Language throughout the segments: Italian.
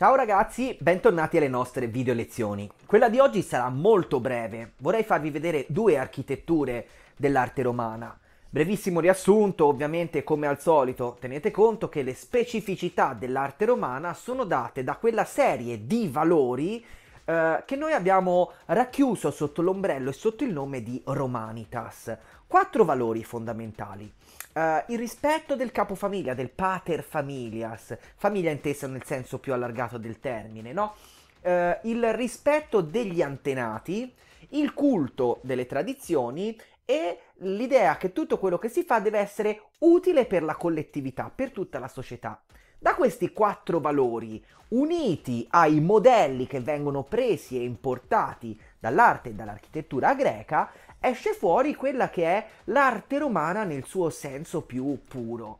Ciao ragazzi, bentornati alle nostre video lezioni. Quella di oggi sarà molto breve, vorrei farvi vedere due architetture dell'arte romana. Brevissimo riassunto, ovviamente come al solito tenete conto che le specificità dell'arte romana sono date da quella serie di valori eh, che noi abbiamo racchiuso sotto l'ombrello e sotto il nome di Romanitas. Quattro valori fondamentali. Uh, il rispetto del capofamiglia, del pater familias, famiglia intesa nel senso più allargato del termine, no? Uh, il rispetto degli antenati, il culto delle tradizioni e l'idea che tutto quello che si fa deve essere utile per la collettività, per tutta la società. Da questi quattro valori, uniti ai modelli che vengono presi e importati dall'arte e dall'architettura greca, esce fuori quella che è l'arte romana nel suo senso più puro.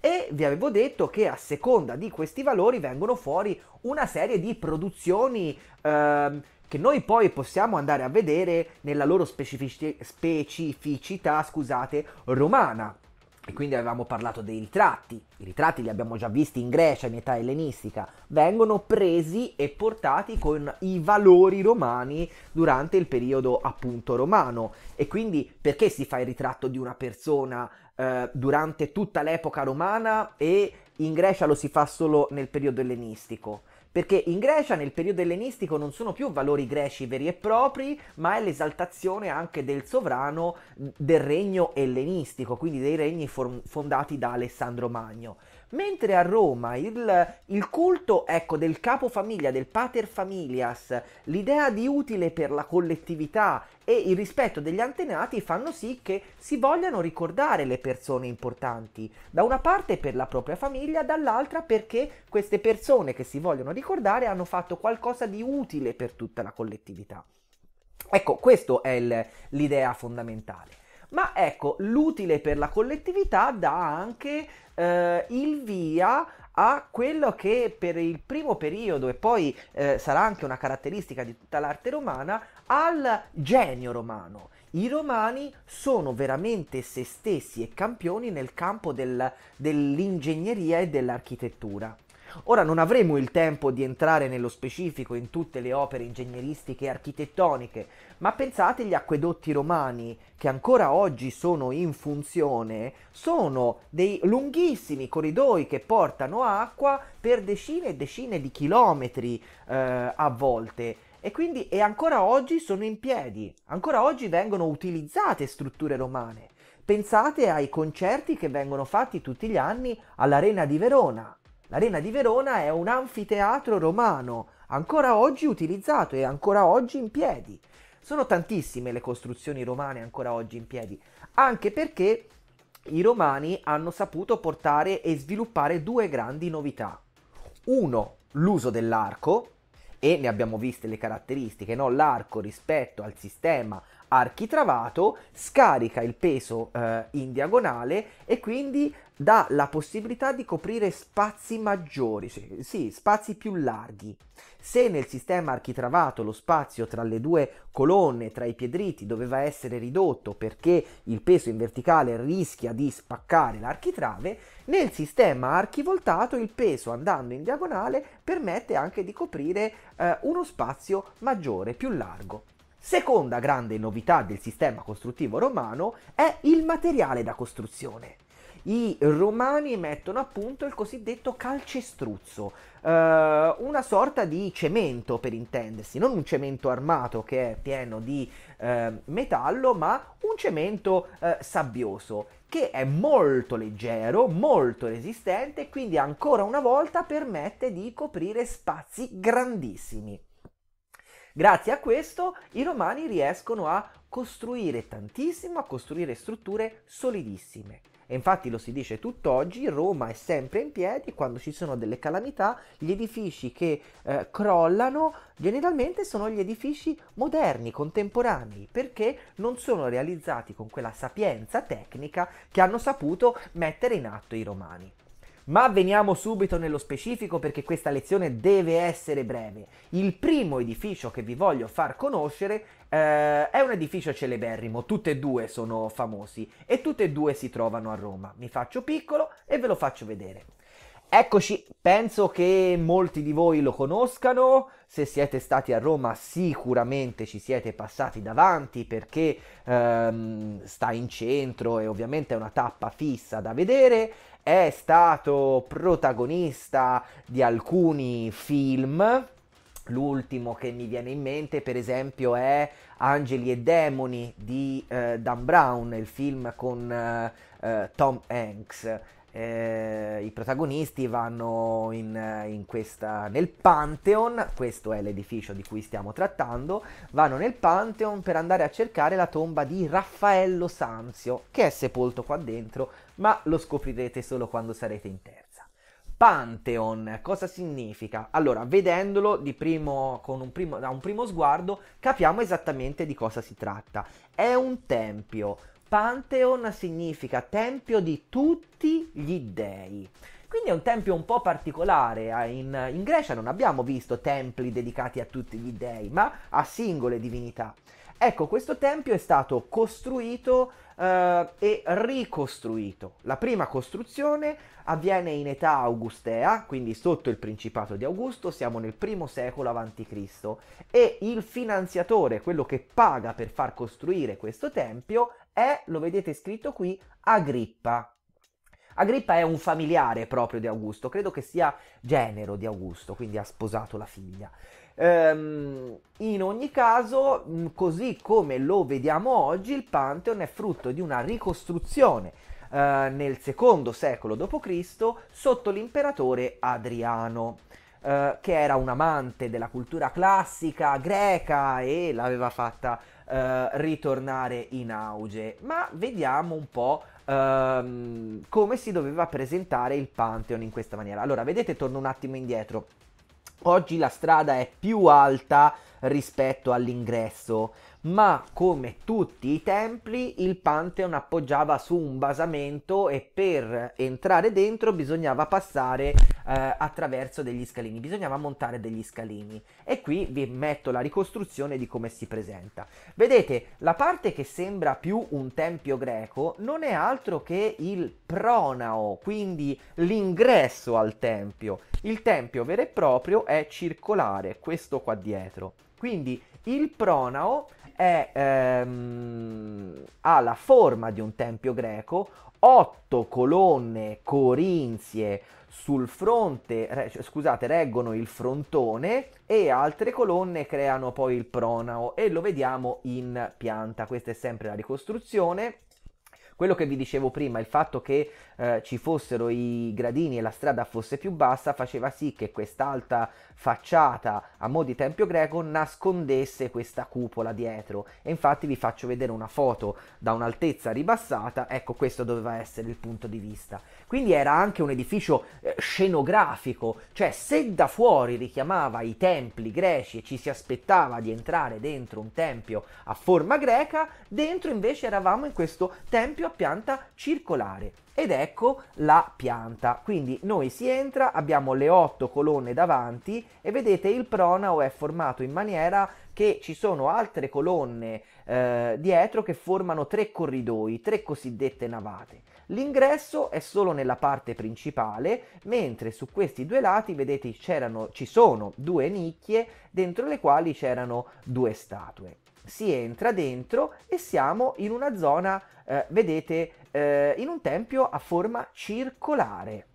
E vi avevo detto che a seconda di questi valori vengono fuori una serie di produzioni ehm, che noi poi possiamo andare a vedere nella loro specifici- specificità, scusate, romana. E quindi avevamo parlato dei ritratti, i ritratti li abbiamo già visti in Grecia in età ellenistica, vengono presi e portati con i valori romani durante il periodo appunto romano e quindi perché si fa il ritratto di una persona eh, durante tutta l'epoca romana e in Grecia lo si fa solo nel periodo ellenistico? perché in Grecia nel periodo ellenistico non sono più valori greci veri e propri, ma è l'esaltazione anche del sovrano del regno ellenistico, quindi dei regni fondati da Alessandro Magno. Mentre a Roma il, il culto ecco, del famiglia, del pater familias, l'idea di utile per la collettività e il rispetto degli antenati fanno sì che si vogliano ricordare le persone importanti, da una parte per la propria famiglia, dall'altra perché queste persone che si vogliono ricordare hanno fatto qualcosa di utile per tutta la collettività. Ecco, questa è il, l'idea fondamentale. Ma ecco, l'utile per la collettività dà anche eh, il via a quello che per il primo periodo e poi eh, sarà anche una caratteristica di tutta l'arte romana, al genio romano. I romani sono veramente se stessi e campioni nel campo del, dell'ingegneria e dell'architettura. Ora non avremo il tempo di entrare nello specifico in tutte le opere ingegneristiche e architettoniche, ma pensate agli acquedotti romani che ancora oggi sono in funzione, sono dei lunghissimi corridoi che portano acqua per decine e decine di chilometri eh, a volte e quindi e ancora oggi sono in piedi, ancora oggi vengono utilizzate strutture romane. Pensate ai concerti che vengono fatti tutti gli anni all'Arena di Verona, L'Arena di Verona è un anfiteatro romano, ancora oggi utilizzato e ancora oggi in piedi. Sono tantissime le costruzioni romane ancora oggi in piedi, anche perché i romani hanno saputo portare e sviluppare due grandi novità. Uno, l'uso dell'arco, e ne abbiamo viste le caratteristiche, no? l'arco rispetto al sistema architravato, scarica il peso eh, in diagonale e quindi dà la possibilità di coprire spazi maggiori, sì, sì, spazi più larghi. Se nel sistema architravato lo spazio tra le due colonne, tra i piedriti, doveva essere ridotto perché il peso in verticale rischia di spaccare l'architrave, nel sistema archivoltato il peso andando in diagonale permette anche di coprire eh, uno spazio maggiore, più largo. Seconda grande novità del sistema costruttivo romano è il materiale da costruzione. I romani mettono a punto il cosiddetto calcestruzzo, eh, una sorta di cemento per intendersi, non un cemento armato che è pieno di eh, metallo, ma un cemento eh, sabbioso che è molto leggero, molto resistente e quindi ancora una volta permette di coprire spazi grandissimi. Grazie a questo i romani riescono a costruire tantissimo, a costruire strutture solidissime. E infatti lo si dice tutt'oggi, Roma è sempre in piedi, quando ci sono delle calamità, gli edifici che eh, crollano generalmente sono gli edifici moderni, contemporanei, perché non sono realizzati con quella sapienza tecnica che hanno saputo mettere in atto i romani. Ma veniamo subito nello specifico perché questa lezione deve essere breve. Il primo edificio che vi voglio far conoscere eh, è un edificio celeberrimo, tutti e due sono famosi e tutti e due si trovano a Roma. Mi faccio piccolo e ve lo faccio vedere. Eccoci, penso che molti di voi lo conoscano, se siete stati a Roma sicuramente ci siete passati davanti perché ehm, sta in centro e ovviamente è una tappa fissa da vedere, è stato protagonista di alcuni film. L'ultimo che mi viene in mente, per esempio, è Angeli e Demoni di eh, Dan Brown, il film con eh, eh Tom Hanks. Eh, I protagonisti vanno in, eh, in questa, nel Pantheon, questo è l'edificio di cui stiamo trattando, vanno nel Pantheon per andare a cercare la tomba di Raffaello Sanzio, che è sepolto qua dentro ma lo scoprirete solo quando sarete in terza. Pantheon, cosa significa? Allora, vedendolo primo, un primo, da un primo sguardo, capiamo esattamente di cosa si tratta. È un tempio. Pantheon significa tempio di tutti gli dèi. Quindi è un tempio un po' particolare, eh, in, in Grecia non abbiamo visto templi dedicati a tutti gli dèi, ma a singole divinità. Ecco, questo tempio è stato costruito eh, e ricostruito. La prima costruzione avviene in età augustea, quindi sotto il principato di Augusto, siamo nel primo secolo a.C. e il finanziatore, quello che paga per far costruire questo tempio, è, lo vedete scritto qui, Agrippa. Agrippa è un familiare proprio di Augusto, credo che sia genero di Augusto, quindi ha sposato la figlia. Ehm, in ogni caso, mm, così come lo vediamo oggi, il Pantheon è frutto di una ricostruzione eh, nel secondo secolo d.C. sotto l'imperatore Adriano. Eh, che era un amante della cultura classica greca e l'aveva fatta eh, ritornare in auge. Ma vediamo un po' ehm, come si doveva presentare il Pantheon in questa maniera. Allora, vedete, torno un attimo indietro. Oggi la strada è più alta rispetto all'ingresso, ma come tutti i templi il Pantheon appoggiava su un basamento e per entrare dentro bisognava passare eh, attraverso degli scalini, bisognava montare degli scalini e qui vi metto la ricostruzione di come si presenta. Vedete, la parte che sembra più un tempio greco non è altro che il pronao, quindi l'ingresso al tempio. Il tempio vero e proprio è circolare, questo qua dietro. Quindi il pronao è, ehm, ha la forma di un tempio greco, otto colonne corinzie sul fronte, re, scusate, reggono il frontone e altre colonne creano poi il pronao e lo vediamo in pianta. Questa è sempre la ricostruzione quello che vi dicevo prima, il fatto che eh, ci fossero i gradini e la strada fosse più bassa faceva sì che quest'alta facciata a mo' di tempio greco nascondesse questa cupola dietro e infatti vi faccio vedere una foto da un'altezza ribassata, ecco questo doveva essere il punto di vista. Quindi era anche un edificio eh, scenografico, cioè se da fuori richiamava i templi greci e ci si aspettava di entrare dentro un tempio a forma greca, dentro invece eravamo in questo tempio più a pianta circolare ed ecco la pianta quindi noi si entra abbiamo le otto colonne davanti e vedete il pronao è formato in maniera che ci sono altre colonne eh, dietro che formano tre corridoi tre cosiddette navate l'ingresso è solo nella parte principale mentre su questi due lati vedete ci sono due nicchie dentro le quali c'erano due statue si entra dentro e siamo in una zona, eh, vedete, eh, in un tempio a forma circolare.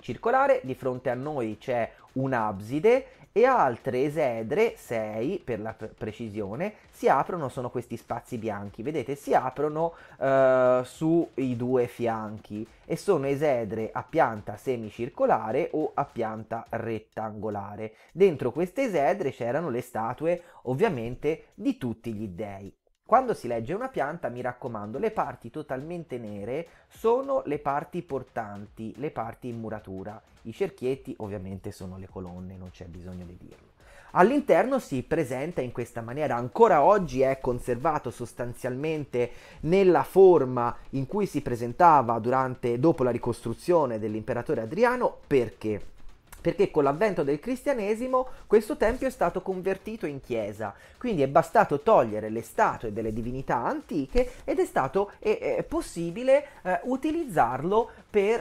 Circolare, di fronte a noi c'è un'abside e altre esedre, 6 per la precisione, si aprono, sono questi spazi bianchi, vedete, si aprono eh, sui due fianchi e sono esedre a pianta semicircolare o a pianta rettangolare. Dentro queste esedre c'erano le statue, ovviamente, di tutti gli dei. Quando si legge una pianta, mi raccomando, le parti totalmente nere sono le parti portanti, le parti in muratura. I cerchietti ovviamente sono le colonne, non c'è bisogno di dirlo. All'interno si presenta in questa maniera, ancora oggi è conservato sostanzialmente nella forma in cui si presentava durante, dopo la ricostruzione dell'imperatore Adriano, perché? perché con l'avvento del cristianesimo questo tempio è stato convertito in chiesa, quindi è bastato togliere le statue delle divinità antiche ed è stato è, è possibile eh, utilizzarlo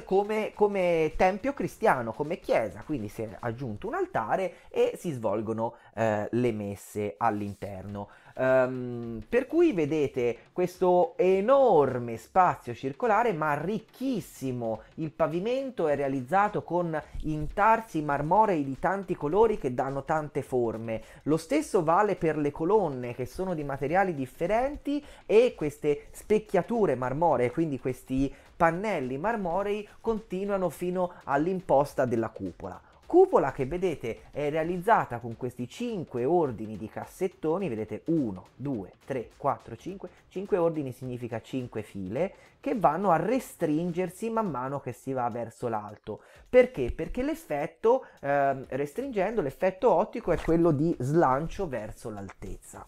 come, come, tempio cristiano, come chiesa, quindi si è aggiunto un altare e si svolgono eh, le messe all'interno. Um, per cui vedete questo enorme spazio circolare ma ricchissimo. Il pavimento è realizzato con intarsi marmorei di tanti colori che danno tante forme. Lo stesso vale per le colonne che sono di materiali differenti e queste specchiature marmoree, quindi questi pannelli marmorei continuano fino all'imposta della cupola. Cupola che vedete è realizzata con questi 5 ordini di cassettoni, vedete 1, 2, 3, 4, 5, 5 ordini significa 5 file che vanno a restringersi man mano che si va verso l'alto. Perché? Perché l'effetto, eh, restringendo, l'effetto ottico è quello di slancio verso l'altezza.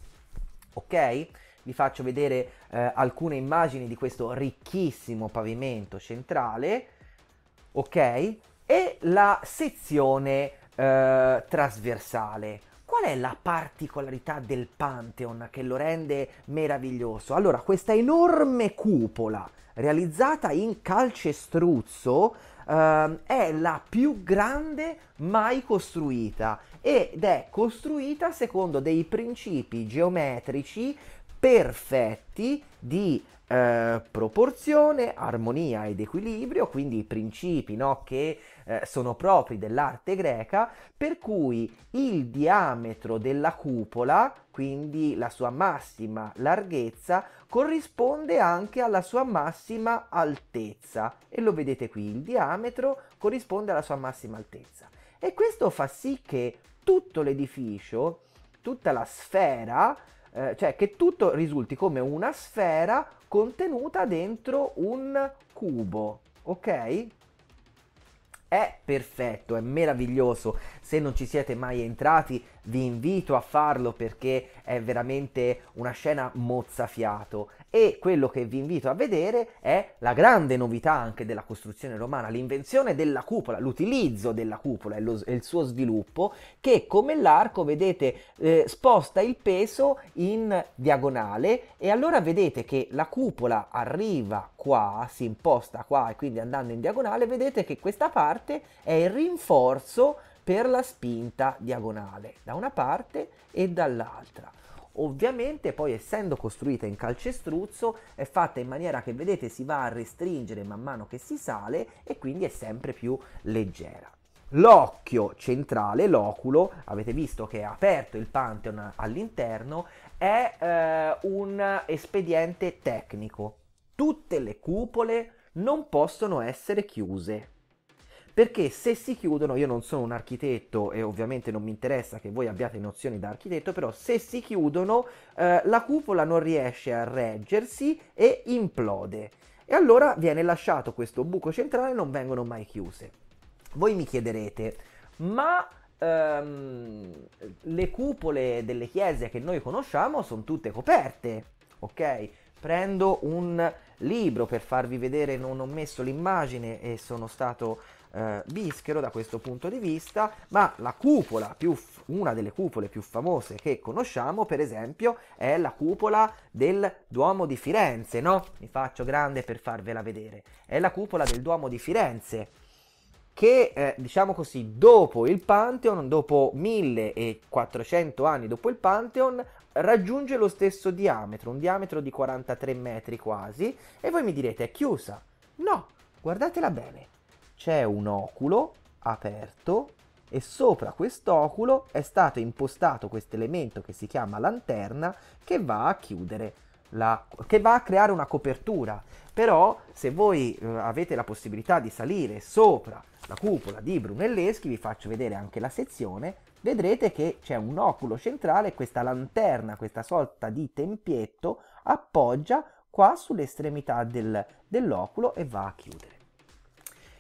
Ok? vi faccio vedere eh, alcune immagini di questo ricchissimo pavimento centrale ok e la sezione eh, trasversale. Qual è la particolarità del Pantheon che lo rende meraviglioso? Allora, questa enorme cupola realizzata in calcestruzzo eh, è la più grande mai costruita ed è costruita secondo dei principi geometrici perfetti di eh, proporzione, armonia ed equilibrio, quindi i principi no, che eh, sono propri dell'arte greca, per cui il diametro della cupola, quindi la sua massima larghezza, corrisponde anche alla sua massima altezza. E lo vedete qui, il diametro corrisponde alla sua massima altezza. E questo fa sì che tutto l'edificio, tutta la sfera, eh, cioè che tutto risulti come una sfera contenuta dentro un cubo, ok? È perfetto, è meraviglioso. Se non ci siete mai entrati, vi invito a farlo perché è veramente una scena mozzafiato e quello che vi invito a vedere è la grande novità anche della costruzione romana, l'invenzione della cupola, l'utilizzo della cupola e, lo, e il suo sviluppo che come l'arco vedete eh, sposta il peso in diagonale e allora vedete che la cupola arriva qua, si imposta qua e quindi andando in diagonale vedete che questa parte è il rinforzo per la spinta diagonale da una parte e dall'altra. Ovviamente poi essendo costruita in calcestruzzo è fatta in maniera che vedete si va a restringere man mano che si sale e quindi è sempre più leggera. L'occhio centrale, l'oculo, avete visto che è aperto il Pantheon all'interno, è eh, un espediente tecnico. Tutte le cupole non possono essere chiuse perché se si chiudono, io non sono un architetto e ovviamente non mi interessa che voi abbiate nozioni da architetto, però se si chiudono eh, la cupola non riesce a reggersi e implode. E allora viene lasciato questo buco centrale e non vengono mai chiuse. Voi mi chiederete, ma ehm, le cupole delle chiese che noi conosciamo sono tutte coperte, ok? Prendo un libro per farvi vedere, non ho messo l'immagine e sono stato eh, bischero da questo punto di vista, ma la cupola più f- una delle cupole più famose che conosciamo, per esempio, è la cupola del Duomo di Firenze, no? Mi faccio grande per farvela vedere. È la cupola del Duomo di Firenze che eh, diciamo così dopo il Pantheon, dopo 1400 anni dopo il Pantheon, raggiunge lo stesso diametro, un diametro di 43 metri quasi, e voi mi direte è chiusa. No, guardatela bene, c'è un oculo aperto e sopra quest'oculo è stato impostato questo elemento che si chiama lanterna che va a chiudere la, che va a creare una copertura però se voi eh, avete la possibilità di salire sopra la cupola di Brunelleschi vi faccio vedere anche la sezione vedrete che c'è un oculo centrale questa lanterna questa sorta di tempietto appoggia qua sull'estremità del, dell'oculo e va a chiudere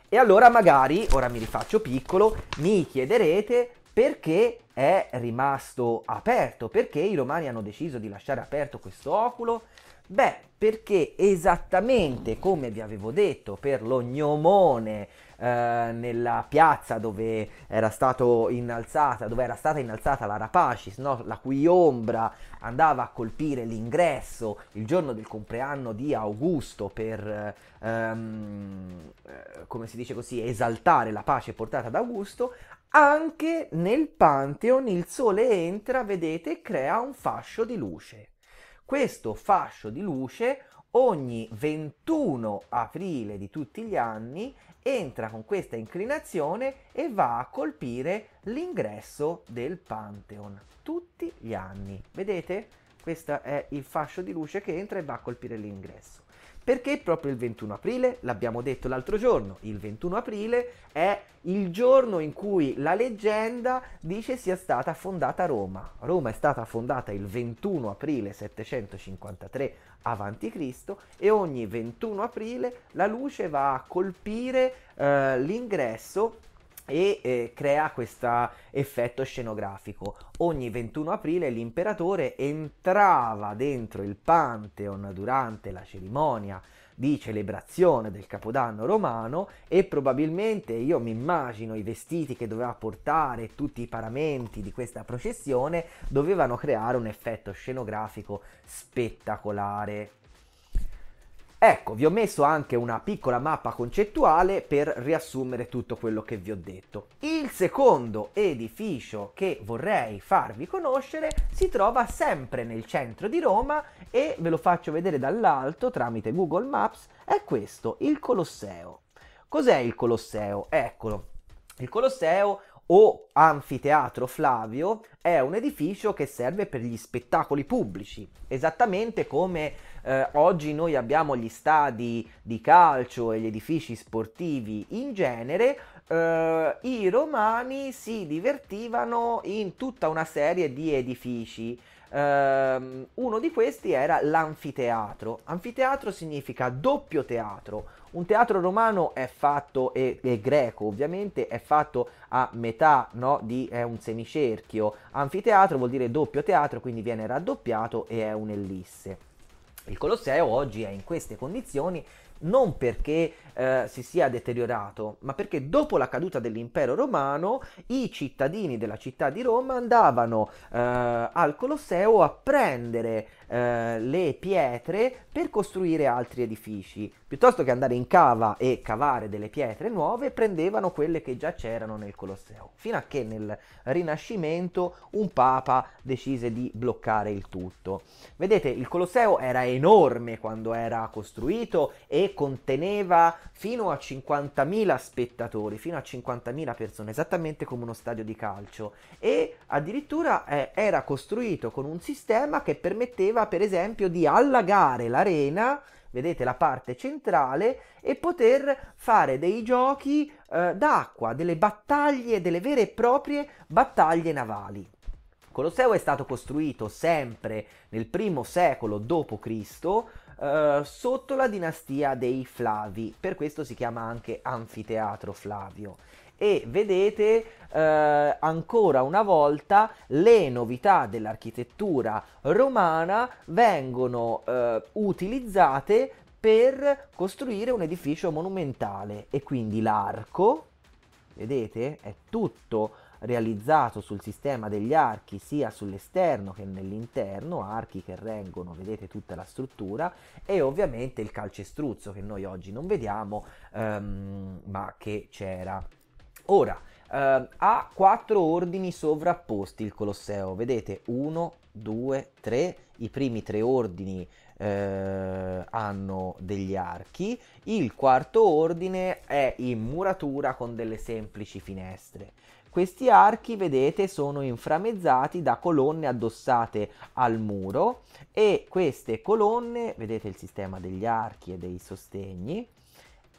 e allora magari, ora mi rifaccio piccolo, mi chiederete perché è rimasto aperto, perché i romani hanno deciso di lasciare aperto questo oculo. Beh, perché esattamente come vi avevo detto per lo gnomone eh, nella piazza dove era, stato innalzata, dove era stata innalzata la Rapacis, no? la cui ombra andava a colpire l'ingresso il giorno del compleanno di Augusto per, ehm, eh, come si dice così, esaltare la pace portata da Augusto, anche nel Pantheon il sole entra, vedete, crea un fascio di luce. Questo fascio di luce ogni 21 aprile di tutti gli anni entra con questa inclinazione e va a colpire l'ingresso del Pantheon tutti gli anni. Vedete? Questo è il fascio di luce che entra e va a colpire l'ingresso. Perché proprio il 21 aprile? L'abbiamo detto l'altro giorno, il 21 aprile è il giorno in cui la leggenda dice sia stata fondata Roma. Roma è stata fondata il 21 aprile 753 a.C. e ogni 21 aprile la luce va a colpire eh, l'ingresso e eh, crea questo effetto scenografico. Ogni 21 aprile l'imperatore entrava dentro il Pantheon durante la cerimonia di celebrazione del Capodanno romano e probabilmente io mi immagino i vestiti che doveva portare, tutti i paramenti di questa processione dovevano creare un effetto scenografico spettacolare. Ecco, vi ho messo anche una piccola mappa concettuale per riassumere tutto quello che vi ho detto. Il secondo edificio che vorrei farvi conoscere si trova sempre nel centro di Roma e ve lo faccio vedere dall'alto tramite Google Maps, è questo, il Colosseo. Cos'è il Colosseo? Eccolo. Il Colosseo o Anfiteatro Flavio è un edificio che serve per gli spettacoli pubblici, esattamente come eh, oggi noi abbiamo gli stadi di calcio e gli edifici sportivi in genere. Eh, I romani si divertivano in tutta una serie di edifici. Uh, uno di questi era l'anfiteatro. Anfiteatro significa doppio teatro. Un teatro romano è fatto, e, e greco ovviamente, è fatto a metà, no? Di, è un semicerchio. Anfiteatro vuol dire doppio teatro, quindi viene raddoppiato e è un'ellisse. Il Colosseo oggi è in queste condizioni non perché eh, si sia deteriorato, ma perché dopo la caduta dell'impero romano i cittadini della città di Roma andavano eh, al Colosseo a prendere eh, le pietre per costruire altri edifici. Piuttosto che andare in cava e cavare delle pietre nuove, prendevano quelle che già c'erano nel Colosseo, fino a che nel Rinascimento un papa decise di bloccare il tutto. Vedete, il Colosseo era enorme quando era costruito e conteneva fino a 50.000 spettatori, fino a 50.000 persone, esattamente come uno stadio di calcio e addirittura eh, era costruito con un sistema che permetteva per esempio di allagare l'arena vedete la parte centrale e poter fare dei giochi eh, d'acqua, delle battaglie, delle vere e proprie battaglie navali. Colosseo è stato costruito sempre nel primo secolo d.C eh, sotto la dinastia dei Flavi, per questo si chiama anche anfiteatro Flavio. E vedete eh, ancora una volta le novità dell'architettura romana vengono eh, utilizzate per costruire un edificio monumentale e quindi l'arco, vedete, è tutto realizzato sul sistema degli archi sia sull'esterno che nell'interno, archi che reggono, vedete tutta la struttura, e ovviamente il calcestruzzo che noi oggi non vediamo, ehm, ma che c'era. Ora, ehm, ha quattro ordini sovrapposti il Colosseo, vedete 1, 2, 3, i primi tre ordini eh, hanno degli archi, il quarto ordine è in muratura con delle semplici finestre. Questi archi, vedete, sono inframezzati da colonne addossate al muro e queste colonne, vedete il sistema degli archi e dei sostegni,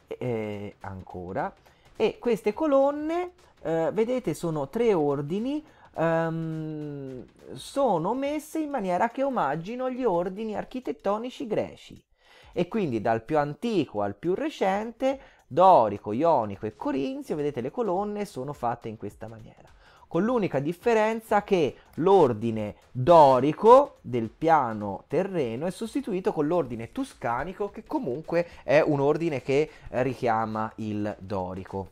eh, ancora, e queste colonne, eh, vedete, sono tre ordini, ehm, sono messe in maniera che omaggino gli ordini architettonici greci. E quindi dal più antico al più recente dorico, ionico e corinzio, vedete le colonne sono fatte in questa maniera. Con l'unica differenza che l'ordine dorico del piano terreno è sostituito con l'ordine tuscanico che comunque è un ordine che richiama il dorico.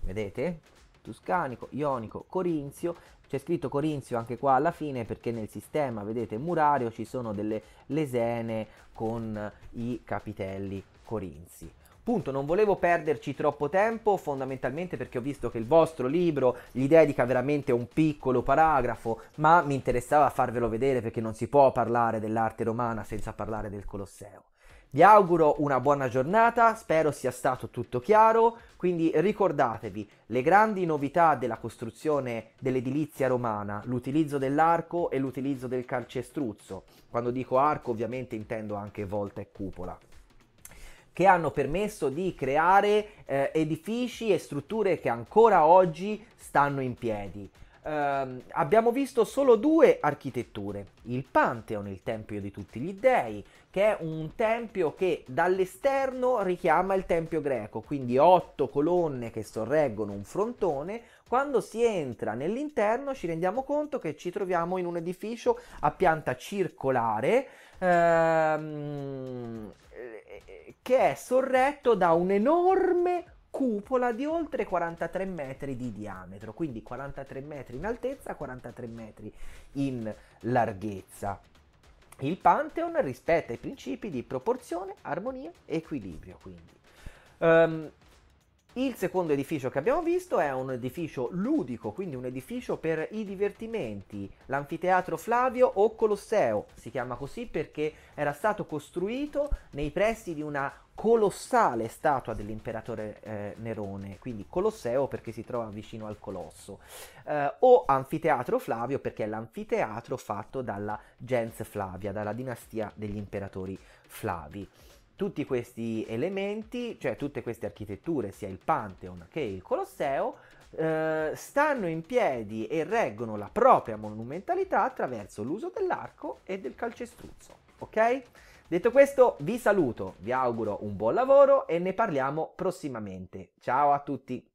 Vedete? Tuscanico, ionico, corinzio, c'è scritto Corinzio anche qua alla fine perché nel sistema, vedete, murario ci sono delle lesene con i capitelli corinzi. Punto, non volevo perderci troppo tempo, fondamentalmente perché ho visto che il vostro libro gli dedica veramente un piccolo paragrafo, ma mi interessava farvelo vedere perché non si può parlare dell'arte romana senza parlare del Colosseo. Vi auguro una buona giornata, spero sia stato tutto chiaro, quindi ricordatevi le grandi novità della costruzione dell'edilizia romana, l'utilizzo dell'arco e l'utilizzo del calcestruzzo. Quando dico arco ovviamente intendo anche volta e cupola che hanno permesso di creare eh, edifici e strutture che ancora oggi stanno in piedi. Uh, abbiamo visto solo due architetture, il Pantheon, il Tempio di tutti gli dei, che è un tempio che dall'esterno richiama il Tempio greco, quindi otto colonne che sorreggono un frontone. Quando si entra nell'interno ci rendiamo conto che ci troviamo in un edificio a pianta circolare. Uh, eh, che è sorretto da un'enorme cupola di oltre 43 metri di diametro, quindi 43 metri in altezza, 43 metri in larghezza. Il Pantheon rispetta i principi di proporzione, armonia e equilibrio, quindi. Um, il secondo edificio che abbiamo visto è un edificio ludico, quindi un edificio per i divertimenti, l'anfiteatro Flavio o Colosseo, si chiama così perché era stato costruito nei pressi di una colossale statua dell'imperatore eh, Nerone, quindi Colosseo perché si trova vicino al Colosso, eh, o Anfiteatro Flavio perché è l'anfiteatro fatto dalla gens Flavia, dalla dinastia degli imperatori Flavi tutti questi elementi, cioè tutte queste architetture, sia il Pantheon che il Colosseo, eh, stanno in piedi e reggono la propria monumentalità attraverso l'uso dell'arco e del calcestruzzo. Ok? Detto questo, vi saluto, vi auguro un buon lavoro e ne parliamo prossimamente. Ciao a tutti!